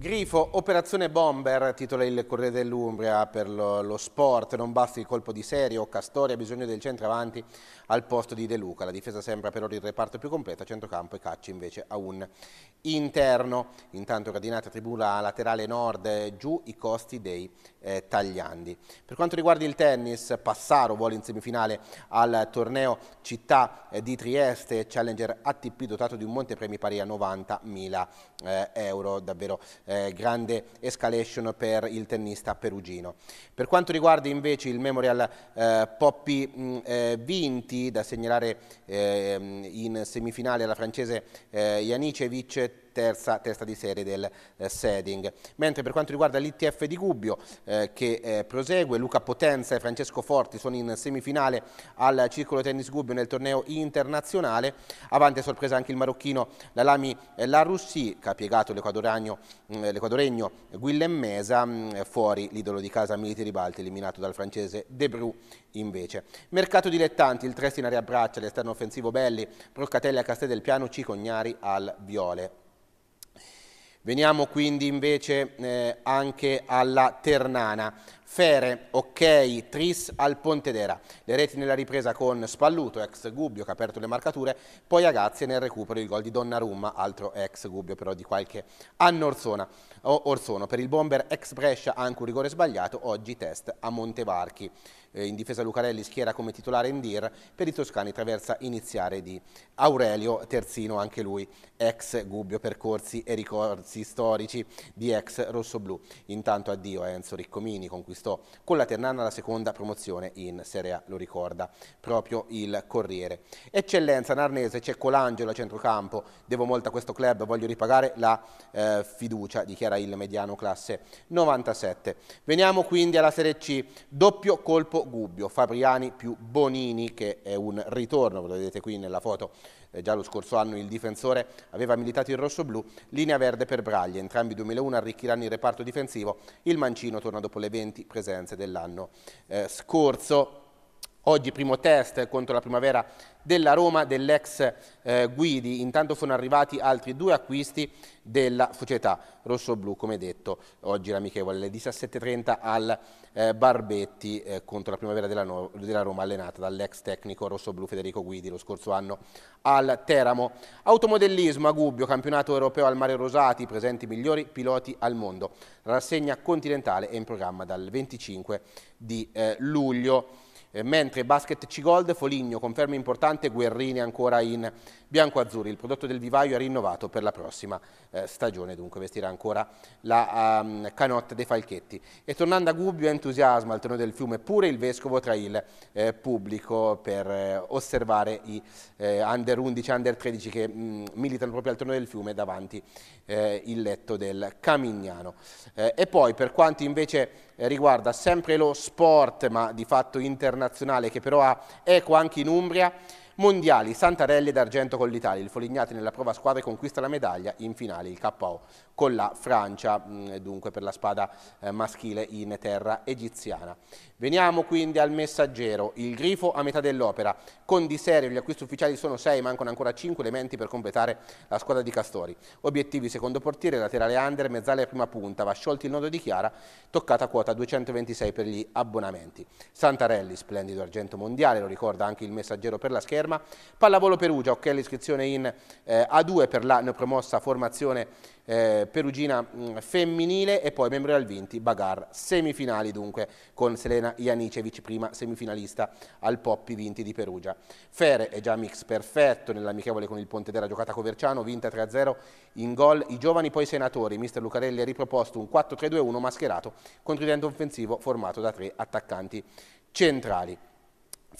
Grifo, operazione bomber, titola il Corriere dell'Umbria per lo, lo, sport, non basta il colpo di serie o Castori ha bisogno del centravanti al posto di De Luca, la difesa sembra per ora il reparto più completo, centrocampo e caccia invece a un interno. Intanto Cadinata tribula laterale nord giù i costi dei eh, tagliandi. Per quanto riguarda il tennis, Passaro vuole in semifinale al torneo Città eh, di Trieste, Challenger ATP dotato di un montepremi pari a 90.000 eh, euro, davvero eh, grande escalation per il tennista perugino. Per quanto riguarda invece il Memorial eh, Poppi mh, mm, eh, Vinti, da segnalare ehm, in semifinale alla francese Janicevic, terza testa di serie del eh, Seding. Mentre per quanto riguarda l'ITF di Gubbio eh, che eh, prosegue, Luca Potenza e Francesco Forti sono in semifinale al Circolo Tennis Gubbio nel torneo internazionale, avanti a sorpresa anche il marocchino Lalami eh, Larussi che ha piegato l'equadoregno mm, Guillem Mesa, mh, mm, fuori l'idolo di casa Militi Ribalti eliminato dal francese De Bru invece. Mercato dilettanti, il Trestina riabbraccia l'esterno offensivo Belli, Proccatelli a Castel del Piano, Cicognari al Viole. Veniamo quindi invece eh, anche alla Ternana. Fere, ok, Tris al Pontedera. Le reti nella ripresa con Spalluto, ex Gubbio che ha aperto le marcature, poi Agazzi nel recupero il gol di Donnarumma, altro ex Gubbio però di qualche anno orsona, orsono. Per il bomber ex Brescia anche un rigore sbagliato, oggi test a Montevarchi. Eh, in difesa Lucarelli schiera come titolare in dir, per i toscani traversa iniziare di Aurelio Terzino, anche lui ex Gubbio, percorsi e ricorsi storici di ex rossoblù. Intanto addio a Enzo Riccomini, conquistato acquisto con la Ternana la seconda promozione in Serie A, lo ricorda proprio il Corriere. Eccellenza Narnese, c'è Colangelo a centrocampo, devo molto a questo club, voglio ripagare la eh, fiducia, dichiara il mediano classe 97. Veniamo quindi alla Serie C, doppio colpo Gubbio, Fabriani più Bonini che è un ritorno, lo vedete qui nella foto eh, già lo scorso anno il difensore aveva militato in rosso-blu, linea verde per Braglia, entrambi 2001 arricchiranno il reparto difensivo, il Mancino torna dopo le 20 presenze dell'anno eh, scorso. Oggi primo test contro la primavera della Roma dell'ex eh, Guidi, intanto sono arrivati altri due acquisti della società rossoblu, come detto oggi l'amichevole alle 17.30 al eh, Barbetti eh, contro la primavera della, no della Roma allenata dall'ex tecnico rossoblu Federico Guidi lo scorso anno al Teramo. Automodellismo a Gubbio, campionato europeo al Mare Rosati, presenti i migliori piloti al mondo. rassegna continentale è in programma dal 25 di eh, luglio. Eh, mentre basket Cigold, Foligno, conferma importante, Guerrini ancora in bianco-azzurri. Il prodotto del vivaio è rinnovato per la prossima eh, stagione, dunque vestirà ancora la um, canotta dei Falchetti. E tornando a Gubbio, entusiasmo al torneo del fiume, pure il vescovo tra il eh, pubblico per eh, osservare i eh, under 11 under 13 che mh, mm, militano proprio al torneo del fiume davanti il letto del Camignano. e poi per quanto invece eh, riguarda sempre lo sport, ma di fatto internazionale, che però ha eco anche in Umbria. Mondiali, Santarelli d'argento con l'Italia, il Folignati nella prova squadra conquista la medaglia, in finale il KO con la Francia, mm, dunque per la spada eh, maschile in terra egiziana. Veniamo quindi al messaggero, il grifo a metà dell'opera, con di serio gli acquisti ufficiali sono 6, mancano ancora 5 elementi per completare la squadra di Castori. Obiettivi secondo portiere, laterale under, mezzale prima punta, va sciolto il nodo di Chiara, toccata quota 226 per gli abbonamenti. Santarelli, splendido argento mondiale, lo ricorda anche il messaggero per la scherma, ferma. Pallavolo Perugia, ok l'iscrizione in eh, A2 per la neopromossa formazione eh, perugina mh, mm, femminile e poi Memorial Vinti, Bagar, semifinali dunque con Selena Janicevic, prima semifinalista al Poppi Vinti di Perugia. Fere è già mix perfetto nell'amichevole con il Ponte della giocata Coverciano, vinta 3-0 in gol i giovani poi senatori, mister Lucarelli ha riproposto un 4-3-2-1 mascherato con tridente offensivo formato da tre attaccanti centrali.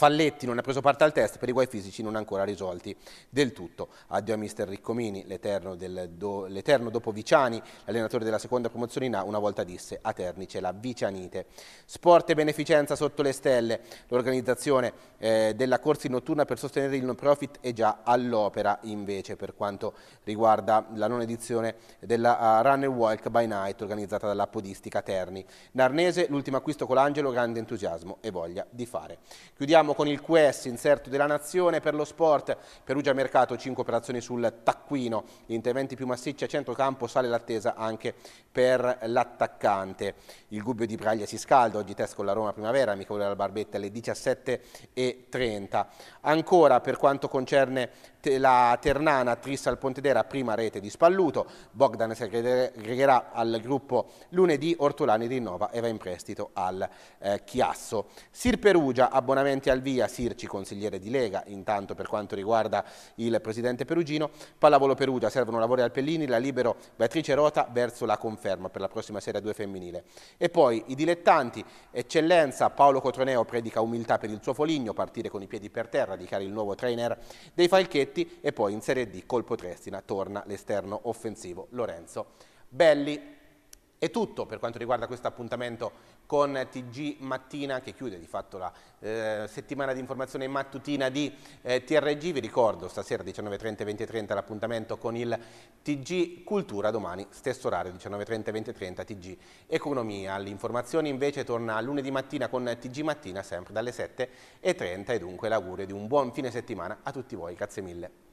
Falletti non ha preso parte al test per i guai fisici non ancora risolti del tutto. Addio a mister Riccomini, l'eterno, do, dopo Viciani, l'allenatore della seconda promozione in A, una volta disse a Terni c'è la Vicianite. Sport e beneficenza sotto le stelle, l'organizzazione eh, della corsa notturna per sostenere il non profit è già all'opera invece per quanto riguarda la non edizione della uh, Run and Walk by Night organizzata dalla podistica Terni. Narnese, l'ultimo acquisto con l'Angelo, grande entusiasmo e voglia di fare. Chiudiamo Chiudiamo con il Quest, inserto della Nazione per lo sport. Perugia Mercato, 5 operazioni sul taccuino. Gli interventi più massicci a centrocampo, sale l'attesa anche per l'attaccante. Il Gubbio di Braglia si scalda, oggi test con la Roma Primavera, amico della Barbetta alle 17.30. Ancora per quanto concerne la Ternana attrista al Pontedera prima rete di Spalluto, Bogdan si aggregherà al gruppo lunedì, Ortolani rinnova e va in prestito al eh, Chiasso. Sir Perugia, abbonamenti al via, Sirci consigliere di Lega, intanto per quanto riguarda il presidente perugino, Pallavolo Perugia, servono lavori al Pellini, la libero Beatrice Rota verso la conferma per la prossima Serie 2 femminile. E poi i dilettanti, eccellenza, Paolo Cotroneo predica umiltà per il suo foligno, partire con i piedi per terra, dichiara il nuovo trainer dei Falchetti, Spalletti e poi in Serie D col Potrestina torna l'esterno offensivo Lorenzo Belli. È tutto per quanto riguarda questo appuntamento con TG Mattina che chiude di fatto la eh, settimana di informazione mattutina di eh, TRG. Vi ricordo stasera 19.30 20.30 l'appuntamento con il TG Cultura, domani stesso orario 19.30 20.30 TG Economia. L'informazione invece torna lunedì mattina con TG Mattina sempre dalle 7.30 e dunque l'augurio di un buon fine settimana a tutti voi. Grazie mille.